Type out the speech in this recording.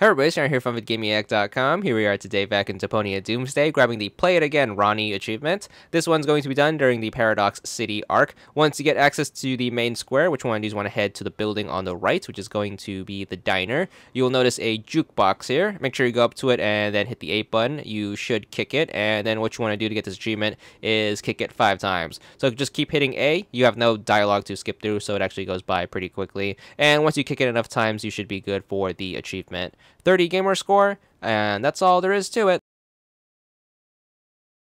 Hey everybody, Sharon here from VidGamiac.com. Here we are today back in Deponia Doomsday, grabbing the Play It Again Ronnie achievement. This one's going to be done during the Paradox City arc. Once you get access to the main square, which one do you want to head to the building on the right, which is going to be the diner. You will notice a jukebox here. Make sure you go up to it and then hit the 8 button. You should kick it, and then what you want to do to get this achievement is kick it 5 times. So just keep hitting A. You have no dialogue to skip through, so it actually goes by pretty quickly. And once you kick it enough times, you should be good for the achievement. 30 gamer score, and that's all there is to it.